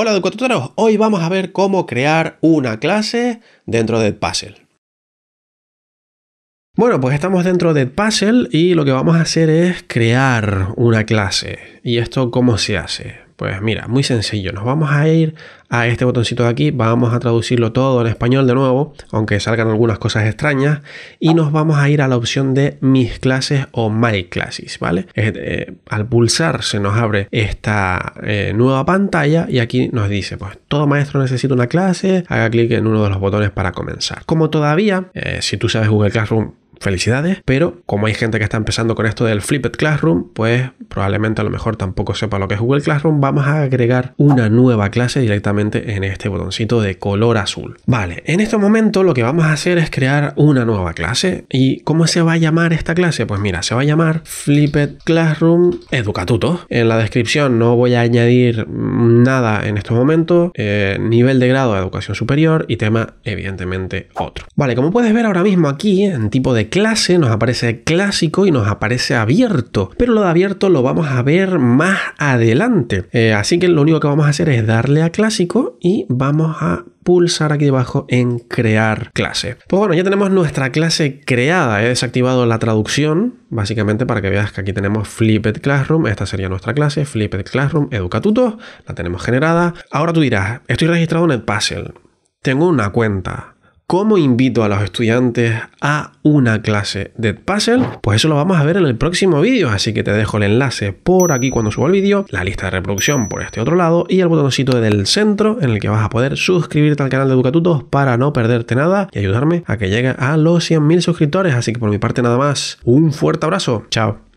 Hola educatutoros, hoy vamos a ver cómo crear una clase dentro de Puzzle. Bueno, pues estamos dentro de Puzzle y lo que vamos a hacer es crear una clase. ¿Y esto cómo se hace? Pues mira, muy sencillo, nos vamos a ir a este botoncito de aquí, vamos a traducirlo todo en español de nuevo, aunque salgan algunas cosas extrañas, y nos vamos a ir a la opción de mis clases o my classes, ¿vale? Eh, al pulsar se nos abre esta eh, nueva pantalla y aquí nos dice, pues todo maestro necesita una clase, haga clic en uno de los botones para comenzar. Como todavía, eh, si tú sabes Google Classroom, felicidades, pero como hay gente que está empezando con esto del Flipped Classroom, pues probablemente a lo mejor tampoco sepa lo que es Google Classroom, vamos a agregar una nueva clase directamente en este botoncito de color azul. Vale, en este momento lo que vamos a hacer es crear una nueva clase. ¿Y cómo se va a llamar esta clase? Pues mira, se va a llamar Flipped Classroom educatuto En la descripción no voy a añadir nada en estos momentos, eh, nivel de grado de educación superior y tema evidentemente otro. Vale, como puedes ver ahora mismo aquí en tipo de clase, nos aparece clásico y nos aparece abierto. Pero lo de abierto lo vamos a ver más adelante. Eh, así que lo único que vamos a hacer es darle a clásico y vamos a pulsar aquí debajo en crear clase. Pues bueno, ya tenemos nuestra clase creada. He desactivado la traducción, básicamente para que veas que aquí tenemos Flipped Classroom. Esta sería nuestra clase, Flipped Classroom Educatutos. La tenemos generada. Ahora tú dirás, estoy registrado en el Edpuzzle. Tengo una cuenta ¿Cómo invito a los estudiantes a una clase de Puzzle? Pues eso lo vamos a ver en el próximo vídeo, así que te dejo el enlace por aquí cuando suba el vídeo, la lista de reproducción por este otro lado y el botoncito del centro en el que vas a poder suscribirte al canal de Educatutos para no perderte nada y ayudarme a que llegue a los 100.000 suscriptores. Así que por mi parte nada más, un fuerte abrazo, chao.